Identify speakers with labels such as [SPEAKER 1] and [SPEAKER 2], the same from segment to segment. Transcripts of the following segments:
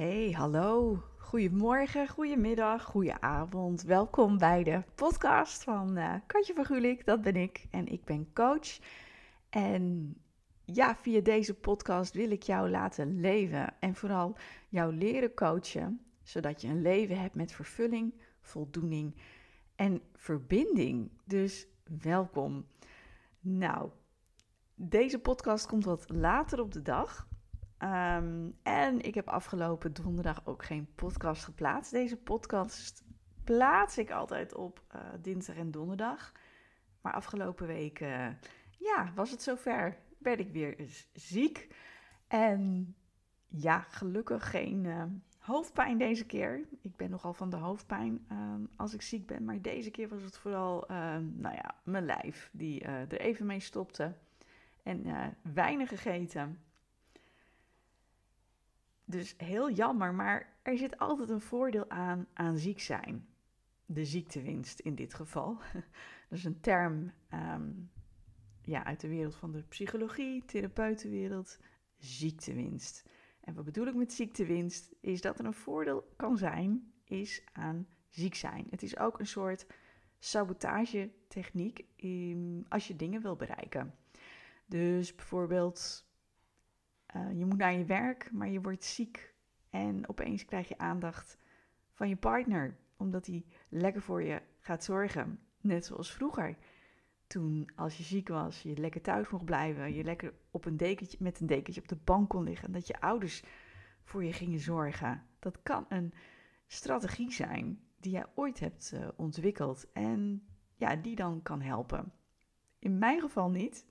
[SPEAKER 1] Hey, hallo. Goedemorgen, goedemiddag, goedenavond. Welkom bij de podcast van uh, Katje van Gulik. Dat ben ik en ik ben coach. En ja, via deze podcast wil ik jou laten leven en vooral jou leren coachen, zodat je een leven hebt met vervulling, voldoening en verbinding. Dus welkom. Nou, deze podcast komt wat later op de dag. Ehm, en ik heb afgelopen donderdag ook geen podcast geplaatst. Deze podcast plaats ik altijd op eh, dinsdag en donderdag. Maar afgelopen week, eh, ja, was het zover. werd ik weer eens ziek. En ja, gelukkig geen eh, hoofdpijn deze keer. Ik ben nogal van de hoofdpijn ehm, als ik ziek ben. Maar deze keer was het vooral, ehm, nou ja, mijn lijf die er even mee stopte. En weinig gegeten. Dus heel jammer, maar er zit altijd een voordeel aan aan ziek zijn. De ziektewinst in dit geval. Dat is een term ehm, ja, uit de wereld van de psychologie, therapeutenwereld. Ziektewinst. En wat bedoel ik met ziektewinst? Is dat er een voordeel kan zijn, is aan ziek zijn. Het is ook een soort sabotagetechniek techniek als je dingen wil bereiken. Dus bijvoorbeeld eh, je moet naar je werk, maar je wordt ziek. En opeens krijg je aandacht van je partner, omdat hij lekker voor je gaat zorgen. Net zoals vroeger. Toen, als je ziek was, je lekker thuis mocht blijven, je lekker op een dekentje, met een dekentje op de bank kon liggen. En dat je ouders voor je gingen zorgen. Dat kan een strategie zijn die jij ooit hebt eh, ontwikkeld. En ja, die dan kan helpen. In mijn geval niet.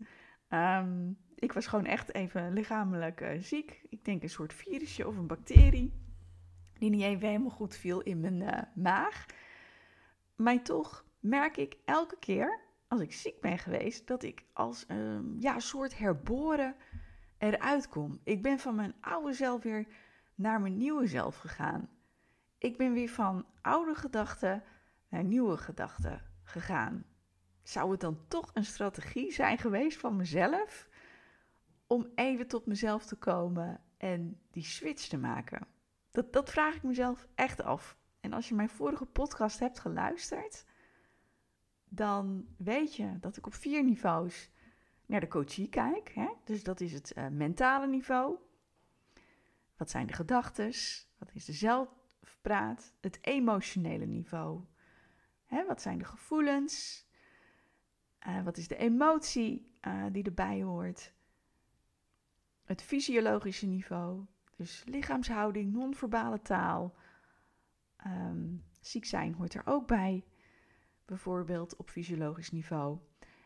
[SPEAKER 1] Um, ik was gewoon echt even lichamelijk eh, ziek. Ik denk een soort virusje of een bacterie. Die niet even helemaal goed viel in mijn eh, maag. Maar toch merk ik elke keer als ik ziek ben geweest, dat ik als een soort herboren eruit kom. Ik ben van mijn oude zelf weer naar mijn nieuwe zelf gegaan. Ik ben weer van oude gedachten naar nieuwe gedachten gegaan. Zou het dan toch een strategie zijn geweest van mezelf om even tot mezelf te komen en die switch te maken? Dat, dat vraag ik mezelf echt af. En als je mijn vorige podcast hebt geluisterd, dan weet je dat ik op vier niveaus naar de coachie kijk. Hè? Dus dat is het eh, mentale niveau. Wat zijn de gedachten? Wat is de zelfpraat? Het emotionele niveau. Hè? Wat zijn de gevoelens? Eh, wat is de emotie eh, die erbij hoort? het fysiologische niveau, dus lichaamshouding, non-verbale taal. Ehm, ziek zijn hoort er ook bij, bijvoorbeeld op fysiologisch niveau.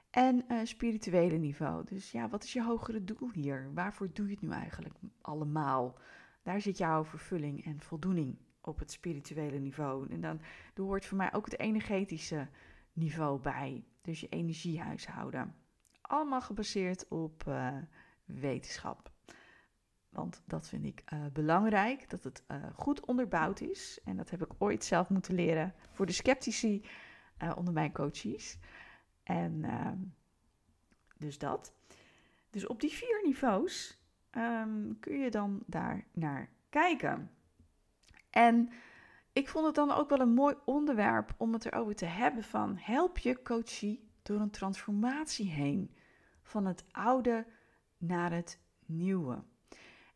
[SPEAKER 1] En uh, spirituele niveau. Dus ja, wat is je hogere doel hier? Waarvoor doe je het nu eigenlijk allemaal? Daar zit jouw vervulling en voldoening op het spirituele niveau. En dan er hoort voor mij ook het energetische niveau bij. Dus je energiehuishouden. Allemaal gebaseerd op uh, wetenschap. Want dat vind ik eh, belangrijk, dat het eh, goed onderbouwd is. En dat heb ik ooit zelf moeten leren voor de sceptici eh, onder mijn coaches. En ehm, dus dat. Dus op die vier niveaus ehm, kun je dan daar naar kijken. En ik vond het dan ook wel een mooi onderwerp om het erover te hebben van help je coachie door een transformatie heen van het oude naar het nieuwe.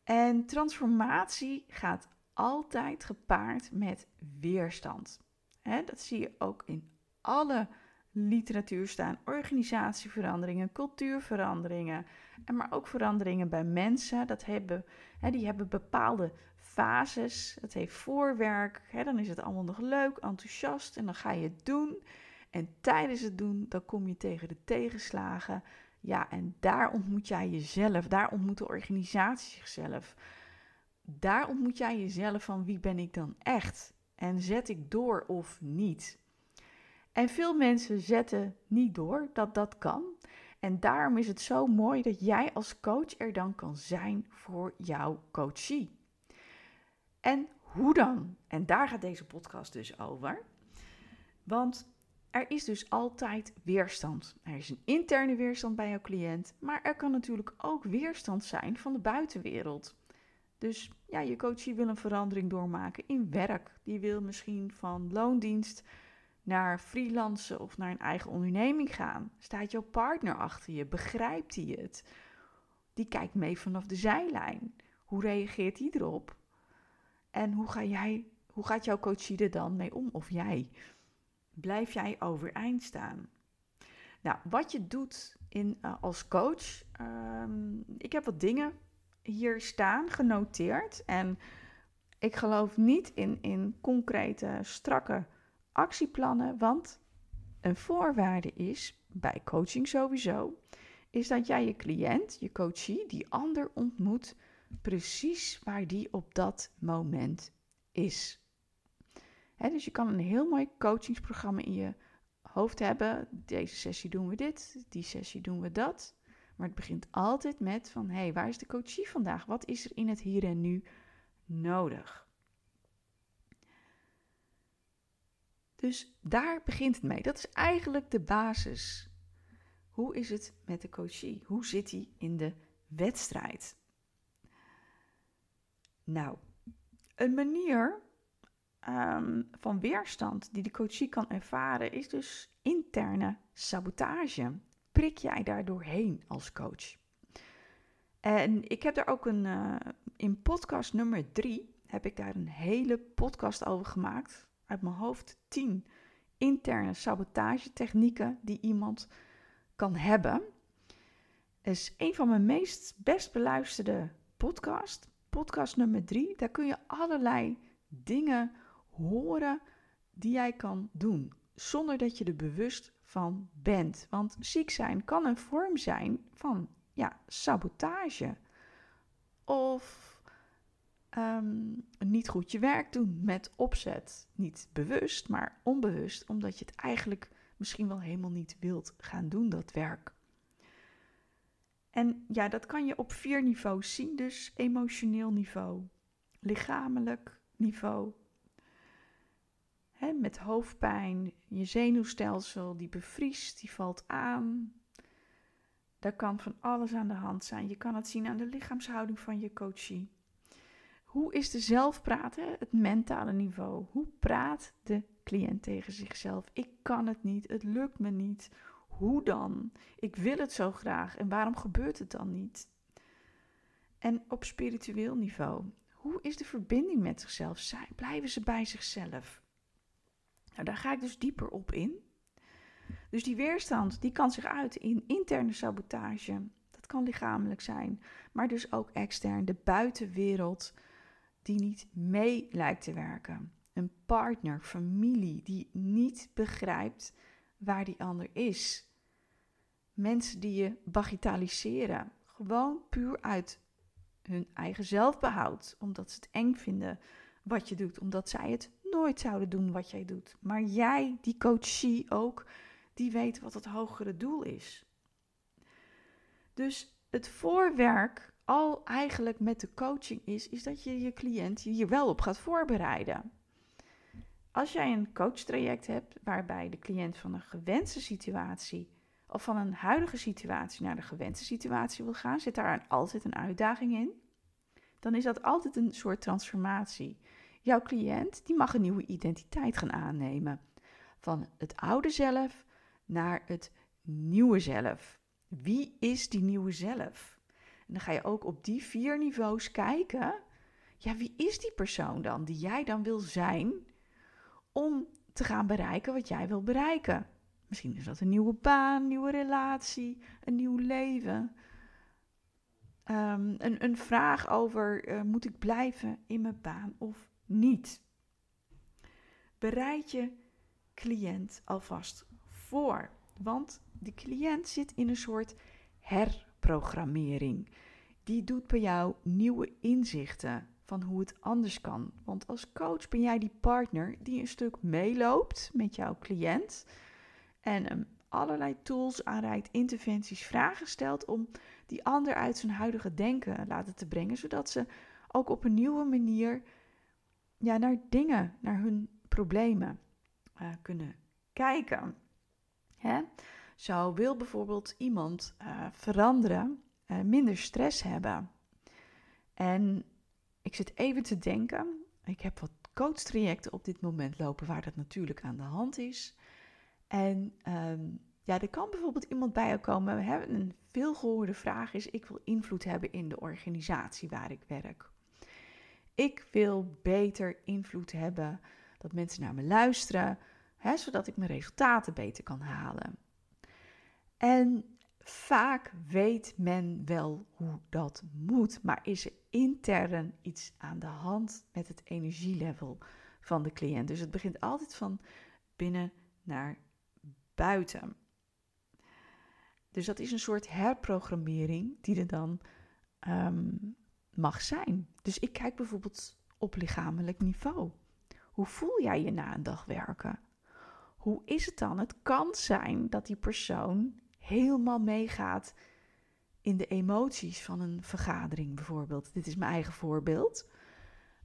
[SPEAKER 1] En transformatie gaat altijd gepaard met weerstand. dat zie je ook in alle literatuur staan. Organisatieveranderingen, cultuurveranderingen, en maar ook veranderingen bij mensen. Dat hebben, die hebben bepaalde fases. Het heeft voorwerk. dan is het allemaal nog leuk, enthousiast en dan ga je het doen. En tijdens het doen, dan kom je tegen de tegenslagen ja, en daar ontmoet jij jezelf. Daar ontmoet de organisatie zichzelf. Daar ontmoet jij jezelf van wie ben ik dan echt? En zet ik door of niet? En veel mensen zetten niet door dat dat kan. En daarom is het zo mooi dat jij als coach er dan kan zijn voor jouw coachie. En hoe dan? En daar gaat deze podcast dus over. Want er is dus altijd weerstand. Er is een interne weerstand bij jouw cliënt, maar er kan natuurlijk ook weerstand zijn van de buitenwereld. Dus ja, je coachie wil een verandering doormaken in werk. Die wil misschien van loondienst naar freelancen of naar een eigen onderneming gaan. Staat jouw partner achter je? Begrijpt hij het? Die kijkt mee vanaf de zijlijn. Hoe reageert hij erop? En hoe, ga jij, hoe gaat jouw coachie er dan mee om? Of jij? blijf jij overeind staan. Nou, wat je doet in, eh, als coach, ehm, ik heb wat dingen hier staan, genoteerd. En ik geloof niet in, in concrete, strakke actieplannen, want een voorwaarde is, bij coaching sowieso, is dat jij je cliënt, je coachie, die ander ontmoet, precies waar die op dat moment is dus je kan een heel mooi coachingsprogramma in je hoofd hebben. Deze sessie doen we dit, die sessie doen we dat. Maar het begint altijd met van, hé, hey, waar is de coachie vandaag? Wat is er in het hier en nu nodig? Dus daar begint het mee. Dat is eigenlijk de basis. Hoe is het met de coachie? Hoe zit hij in de wedstrijd? Nou, een manier Ehm, van weerstand die de coachie kan ervaren, is dus interne sabotage. Prik jij daar doorheen als coach? En ik heb daar ook een, eh, in podcast nummer 3 heb ik daar een hele podcast over gemaakt. Uit mijn hoofd 10 interne sabotagetechnieken die iemand kan hebben. Is een van mijn meest best beluisterde podcast. Podcast nummer 3. Daar kun je allerlei dingen horen die jij kan doen, zonder dat je er bewust van bent. Want ziek zijn kan een vorm zijn van ja, sabotage. Of ehm, niet goed je werk doen met opzet. Niet bewust, maar onbewust, omdat je het eigenlijk misschien wel helemaal niet wilt gaan doen, dat werk. En ja, dat kan je op vier niveaus zien. Dus emotioneel niveau, lichamelijk niveau, met hoofdpijn, je zenuwstelsel die bevriest, die valt aan. Daar kan van alles aan de hand zijn. Je kan het zien aan de lichaamshouding van je coachie. Hoe is de zelfpraten, het mentale niveau? Hoe praat de cliënt tegen zichzelf? Ik kan het niet, het lukt me niet. Hoe dan? Ik wil het zo graag en waarom gebeurt het dan niet? En op spiritueel niveau, hoe is de verbinding met zichzelf? blijven ze bij zichzelf? Nou, daar ga ik dus dieper op in. Dus die weerstand die kan zich uit in interne sabotage. Dat kan lichamelijk zijn, maar dus ook extern, de buitenwereld die niet mee lijkt te werken. Een partner, familie die niet begrijpt waar die ander is. Mensen die je bagatelliseren, gewoon puur uit hun eigen zelfbehoud, omdat ze het eng vinden wat je doet, omdat zij het nooit zouden doen wat jij doet. Maar jij, die coachie ook, die weet wat het hogere doel is. Dus het voorwerk al eigenlijk met de coaching is, is dat je je cliënt hier wel op gaat voorbereiden. Als jij een coachtraject hebt waarbij de cliënt van een gewenste situatie of van een huidige situatie naar de gewenste situatie wil gaan, zit daar altijd een uitdaging in. Dan is dat altijd een soort transformatie. Jouw cliënt die mag een nieuwe identiteit gaan aannemen. Van het oude zelf naar het nieuwe zelf. Wie is die nieuwe zelf? En dan ga je ook op die vier niveaus kijken. Ja, wie is die persoon dan die jij dan wil zijn om te gaan bereiken wat jij wil bereiken? Misschien is dat een nieuwe baan, nieuwe relatie, een nieuw leven. Ehm, een, een, vraag over: eh, moet ik blijven in mijn baan of niet. Bereid je cliënt alvast voor, want de cliënt zit in een soort herprogrammering. Die doet bij jou nieuwe inzichten van hoe het anders kan. Want als coach ben jij die partner die een stuk meeloopt met jouw cliënt en hem allerlei tools aanreikt, interventies, vragen stelt om die ander uit zijn huidige denken laten te brengen, zodat ze ook op een nieuwe manier ja, naar dingen, naar hun problemen eh, kunnen kijken. Hè? Zo wil bijvoorbeeld iemand eh, veranderen, eh, minder stress hebben. En ik zit even te denken, ik heb wat coachtrajecten op dit moment lopen waar dat natuurlijk aan de hand is. En ehm, ja, er kan bijvoorbeeld iemand bij jou komen. We hebben een veelgehoorde vraag is: ik wil invloed hebben in de organisatie waar ik werk. Ik wil beter invloed hebben, dat mensen naar me luisteren, hè, zodat ik mijn resultaten beter kan halen. En vaak weet men wel hoe dat moet, maar is er intern iets aan de hand met het energielevel van de cliënt. Dus het begint altijd van binnen naar buiten. Dus dat is een soort herprogrammering die er dan ehm, mag zijn. Dus ik kijk bijvoorbeeld op lichamelijk niveau. Hoe voel jij je na een dag werken? Hoe is het dan? Het kan zijn dat die persoon helemaal meegaat in de emoties van een vergadering bijvoorbeeld. Dit is mijn eigen voorbeeld.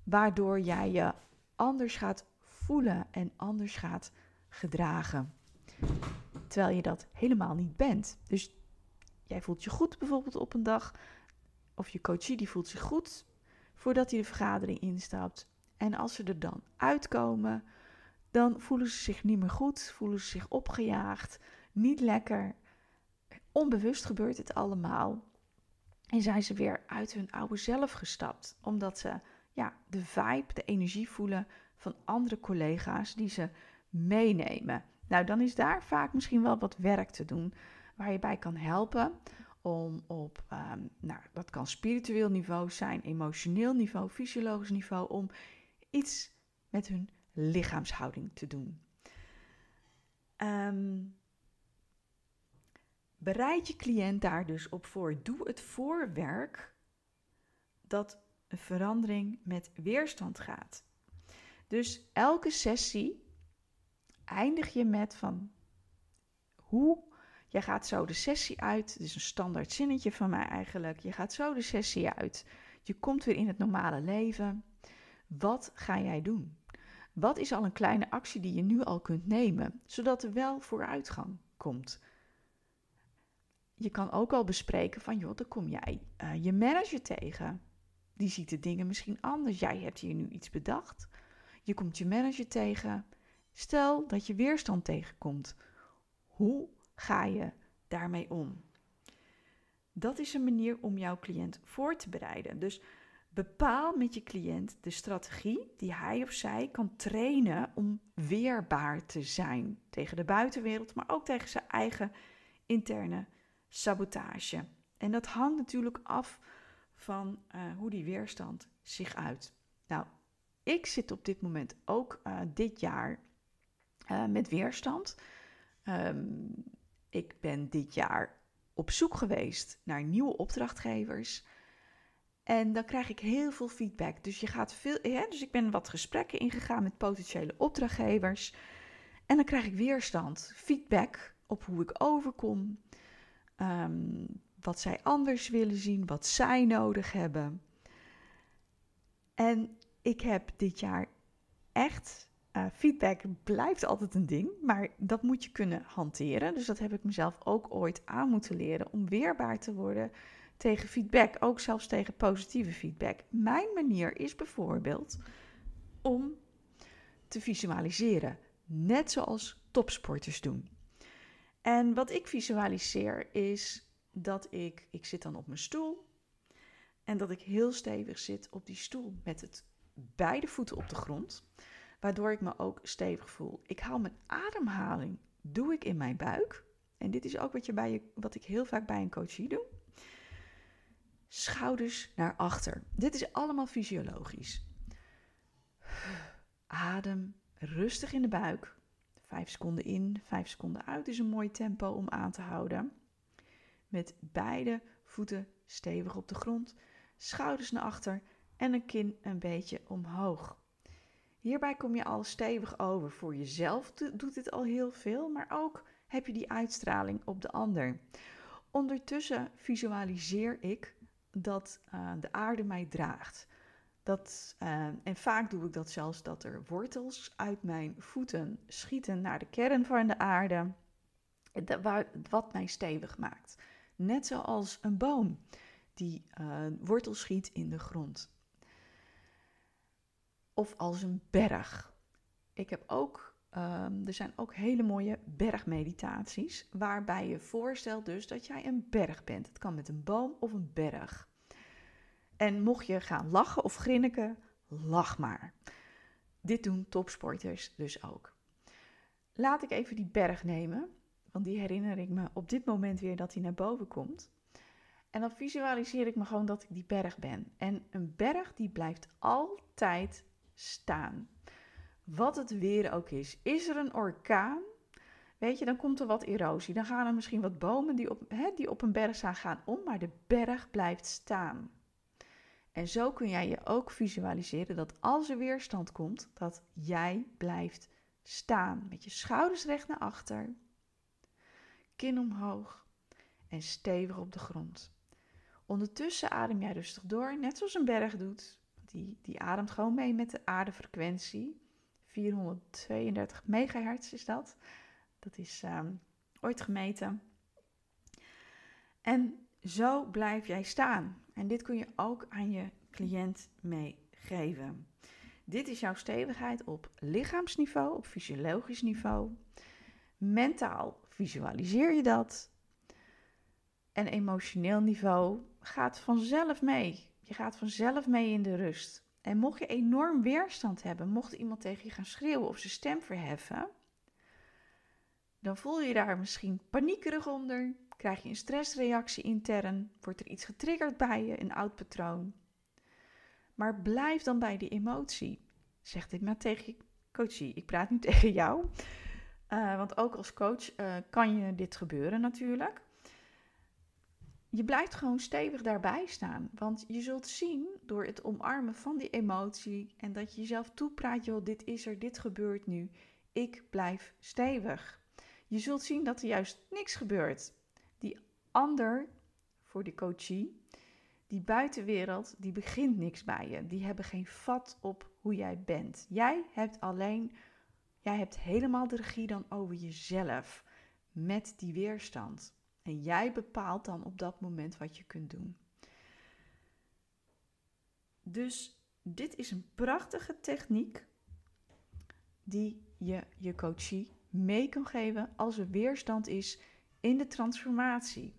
[SPEAKER 1] Waardoor jij je anders gaat voelen en anders gaat gedragen. Terwijl je dat helemaal niet bent. Dus jij voelt je goed bijvoorbeeld op een dag of je coachie die voelt zich goed voordat hij de vergadering instapt. En als ze er dan uitkomen, dan voelen ze zich niet meer goed, voelen ze zich opgejaagd, niet lekker. Onbewust gebeurt het allemaal. En zijn ze weer uit hun oude zelf gestapt, omdat ze ja, de vibe, de energie voelen van andere collega's die ze meenemen. Nou, dan is daar vaak misschien wel wat werk te doen waar je bij kan helpen om op, um, nou, dat kan spiritueel niveau zijn, emotioneel niveau, fysiologisch niveau, om iets met hun lichaamshouding te doen. Ehm, bereid je cliënt daar dus op voor. Doe het voorwerk dat een verandering met weerstand gaat. Dus elke sessie eindig je met van hoe je gaat zo de sessie uit. Dit is een standaard zinnetje van mij eigenlijk. Je gaat zo de sessie uit. Je komt weer in het normale leven. Wat ga jij doen? Wat is al een kleine actie die je nu al kunt nemen, zodat er wel vooruitgang komt? Je kan ook al bespreken van, joh, dan kom jij eh, je manager tegen. Die ziet de dingen misschien anders. Jij hebt hier nu iets bedacht. Je komt je manager tegen. Stel dat je weerstand tegenkomt. Hoe ga je daarmee om? Dat is een manier om jouw cliënt voor te bereiden. Dus bepaal met je cliënt de strategie die hij of zij kan trainen om weerbaar te zijn tegen de buitenwereld, maar ook tegen zijn eigen interne sabotage. En dat hangt natuurlijk af van eh, hoe die weerstand zich uit. Nou, ik zit op dit moment ook eh, dit jaar eh, met weerstand. Ehm, ik ben dit jaar op zoek geweest naar nieuwe opdrachtgevers. En dan krijg ik heel veel feedback. Dus, je gaat veel, dus ik ben wat gesprekken ingegaan met potentiële opdrachtgevers. En dan krijg ik weerstand, feedback op hoe ik overkom, ehm, wat zij anders willen zien, wat zij nodig hebben. En ik heb dit jaar echt eh, feedback blijft altijd een ding, maar dat moet je kunnen hanteren. Dus dat heb ik mezelf ook ooit aan moeten leren om weerbaar te worden tegen feedback, ook zelfs tegen positieve feedback. Mijn manier is bijvoorbeeld om te visualiseren, net zoals topsporters doen. En wat ik visualiseer is dat ik, ik zit dan op mijn stoel en dat ik heel stevig zit op die stoel met het beide voeten op de grond waardoor ik me ook stevig voel. Ik haal mijn ademhaling, doe ik in mijn buik. En dit is ook wat, je bij je, wat ik heel vaak bij een coachie doe. Schouders naar achter. Dit is allemaal fysiologisch. Adem rustig in de buik. Vijf seconden in, vijf seconden uit is een mooi tempo om aan te houden. Met beide voeten stevig op de grond, schouders naar achter en een kin een beetje omhoog. Hierbij kom je al stevig over. Voor jezelf doet dit al heel veel, maar ook heb je die uitstraling op de ander. Ondertussen visualiseer ik dat eh, de aarde mij draagt. Dat, eh, en vaak doe ik dat zelfs dat er wortels uit mijn voeten schieten naar de kern van de aarde, waar, wat mij stevig maakt. Net zoals een boom die uh, eh, wortel schiet in de grond of als een berg. Ik heb ook, ehm, er zijn ook hele mooie bergmeditaties, waarbij je voorstelt dus dat jij een berg bent. Het kan met een boom of een berg. En mocht je gaan lachen of grinniken, lach maar. Dit doen topsporters dus ook. Laat ik even die berg nemen, want die herinner ik me op dit moment weer dat hij naar boven komt. En dan visualiseer ik me gewoon dat ik die berg ben. En een berg die blijft altijd staan. Wat het weer ook is. Is er een orkaan? Weet je, dan komt er wat erosie. Dan gaan er misschien wat bomen die op, hè, die op een berg staan gaan om, maar de berg blijft staan. En zo kun jij je ook visualiseren dat als er weerstand komt, dat jij blijft staan. Met je schouders recht naar achter, kin omhoog en stevig op de grond. Ondertussen adem jij rustig door, net zoals een berg doet die, die ademt gewoon mee met de aardefrequentie. 432 megahertz is dat. Dat is ehm, ooit gemeten. En zo blijf jij staan. En dit kun je ook aan je cliënt meegeven. Dit is jouw stevigheid op lichaamsniveau, op fysiologisch niveau. Mentaal visualiseer je dat. En emotioneel niveau gaat vanzelf mee. Je gaat vanzelf mee in de rust. En mocht je enorm weerstand hebben, mocht iemand tegen je gaan schreeuwen of zijn stem verheffen, dan voel je daar misschien paniekerig onder, krijg je een stressreactie intern, wordt er iets getriggerd bij je, een oud patroon. Maar blijf dan bij die emotie. Zeg dit maar tegen je coachie. Ik praat nu tegen jou. Eh, want ook als coach eh, kan je dit gebeuren natuurlijk je blijft gewoon stevig daarbij staan. Want je zult zien door het omarmen van die emotie en dat je jezelf toepraat, joh, dit is er, dit gebeurt nu. Ik blijf stevig. Je zult zien dat er juist niks gebeurt. Die ander, voor de coachie, die buitenwereld, die begint niks bij je. Die hebben geen vat op hoe jij bent. Jij hebt alleen, jij hebt helemaal de regie dan over jezelf met die weerstand. En jij bepaalt dan op dat moment wat je kunt doen. Dus dit is een prachtige techniek die je je coachie mee kan geven als er weerstand is in de transformatie.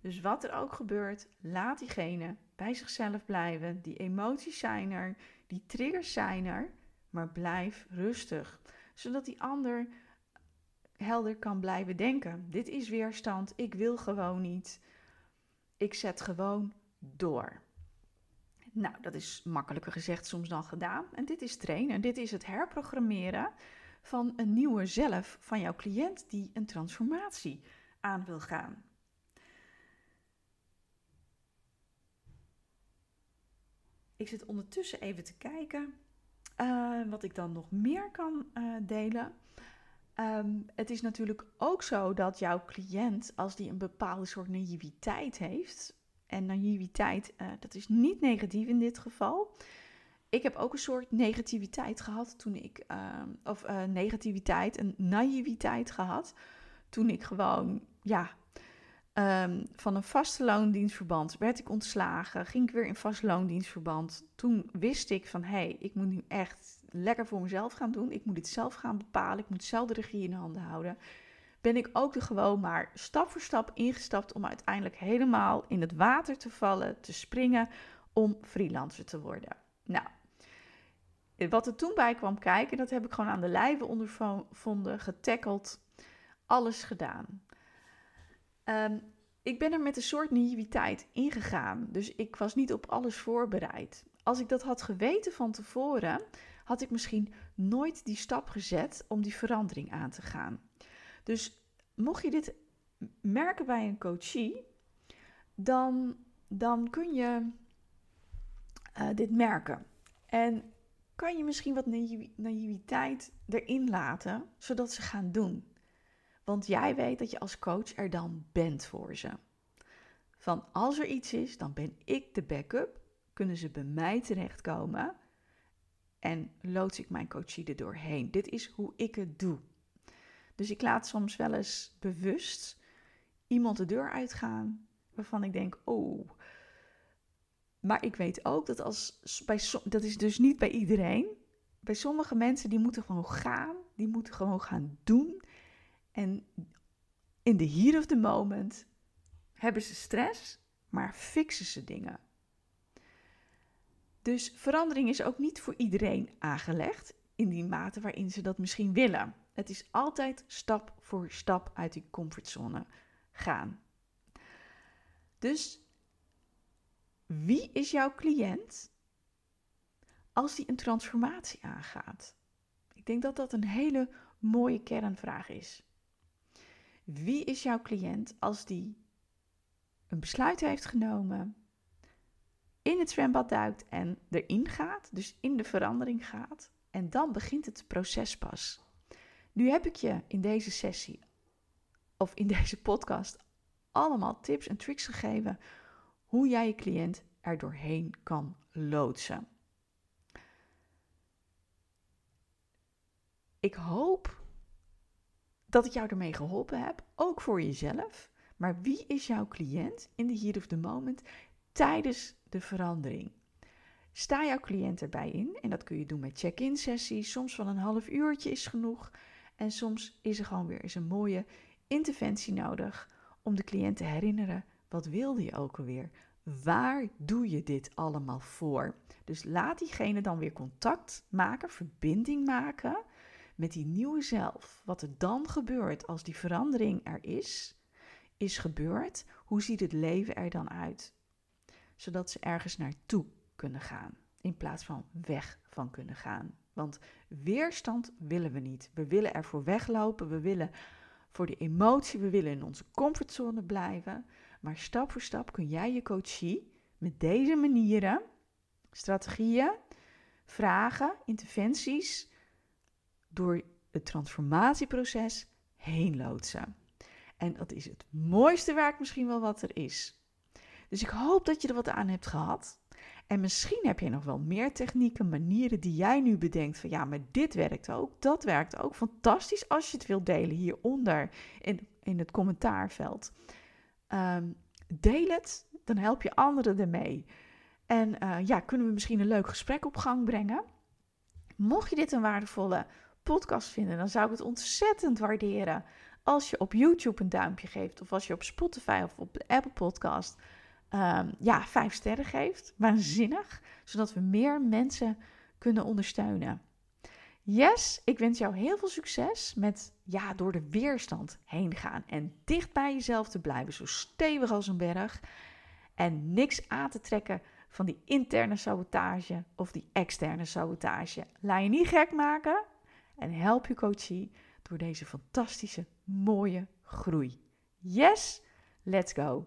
[SPEAKER 1] Dus wat er ook gebeurt, laat diegene bij zichzelf blijven. Die emoties zijn er, die triggers zijn er, maar blijf rustig, zodat die ander helder kan blijven denken. Dit is weerstand. Ik wil gewoon niet. Ik zet gewoon door. Nou, dat is makkelijker gezegd soms dan gedaan. En dit is trainen. Dit is het herprogrammeren van een nieuwe zelf van jouw cliënt die een transformatie aan wil gaan. Ik zit ondertussen even te kijken eh, wat ik dan nog meer kan eh, delen. Ehm, het is natuurlijk ook zo dat jouw cliënt, als die een bepaalde soort naïviteit heeft, en naïviteit, eh, dat is niet negatief in dit geval. Ik heb ook een soort negativiteit gehad toen ik, ehm, of eh, negativiteit, een naïviteit gehad toen ik gewoon, ja, ehm, van een vaste loondienstverband werd ik ontslagen, ging ik weer in vaste loondienstverband. Toen wist ik van, hé, hey, ik moet nu echt lekker voor mezelf gaan doen. Ik moet dit zelf gaan bepalen. Ik moet zelf de regie in handen houden. Ben ik ook er gewoon maar stap voor stap ingestapt om uiteindelijk helemaal in het water te vallen, te springen, om freelancer te worden. Nou, wat er toen bij kwam kijken, dat heb ik gewoon aan de lijve ondervonden, getackeld, alles gedaan. Ehm, ik ben er met een soort naïviteit ingegaan, dus ik was niet op alles voorbereid. Als ik dat had geweten van tevoren, had ik misschien nooit die stap gezet om die verandering aan te gaan. Dus mocht je dit merken bij een coachie, dan, dan kun je eh, dit merken. En kan je misschien wat naïviteit erin laten, zodat ze gaan doen. Want jij weet dat je als coach er dan bent voor ze. Van als er iets is, dan ben ik de backup, kunnen ze bij mij terechtkomen en loods ik mijn coachie er doorheen. Dit is hoe ik het doe. Dus ik laat soms wel eens bewust iemand de deur uitgaan waarvan ik denk, oh. Maar ik weet ook dat als bij dat is dus niet bij iedereen. Bij sommige mensen die moeten gewoon gaan, die moeten gewoon gaan doen. En in de hier of the moment hebben ze stress, maar fixen ze dingen. Dus verandering is ook niet voor iedereen aangelegd in die mate waarin ze dat misschien willen. Het is altijd stap voor stap uit die comfortzone gaan. Dus wie is jouw cliënt als die een transformatie aangaat? Ik denk dat dat een hele mooie kernvraag is. Wie is jouw cliënt als die een besluit heeft genomen, in het zwembad duikt en erin gaat, dus in de verandering gaat. En dan begint het proces pas. Nu heb ik je in deze sessie of in deze podcast allemaal tips en tricks gegeven hoe jij je cliënt er doorheen kan loodsen. Ik hoop dat ik jou ermee geholpen heb, ook voor jezelf. Maar wie is jouw cliënt in de here of the moment tijdens de verandering. Sta jouw cliënt erbij in en dat kun je doen met check-in sessies. Soms van een half uurtje is genoeg en soms is er gewoon weer eens een mooie interventie nodig om de cliënt te herinneren wat wilde je ook alweer? Waar doe je dit allemaal voor? Dus laat diegene dan weer contact maken, verbinding maken met die nieuwe zelf. Wat er dan gebeurt als die verandering er is, is gebeurd. Hoe ziet het leven er dan uit? zodat ze ergens naartoe kunnen gaan, in plaats van weg van kunnen gaan. Want weerstand willen we niet. We willen ervoor weglopen, we willen voor de emotie, we willen in onze comfortzone blijven. Maar stap voor stap kun jij je coachie met deze manieren, strategieën, vragen, interventies, door het transformatieproces heen loodsen. En dat is het mooiste werk misschien wel wat er is. Dus ik hoop dat je er wat aan hebt gehad. En misschien heb je nog wel meer technieken, manieren die jij nu bedenkt van ja, maar dit werkt ook, dat werkt ook. Fantastisch als je het wilt delen hieronder in, in het commentaarveld. Ehm, deel het, dan help je anderen ermee. En eh, ja, kunnen we misschien een leuk gesprek op gang brengen. Mocht je dit een waardevolle podcast vinden, dan zou ik het ontzettend waarderen als je op YouTube een duimpje geeft of als je op Spotify of op de Apple Podcast Ehm, ja, vijf sterren geeft. Waanzinnig. Zodat we meer mensen kunnen ondersteunen. Yes, ik wens jou heel veel succes met ja, door de weerstand heen gaan en dicht bij jezelf te blijven, zo stevig als een berg en niks aan te trekken van die interne sabotage of die externe sabotage. Laat je niet gek maken en help je coachie door deze fantastische, mooie groei. Yes, let's go.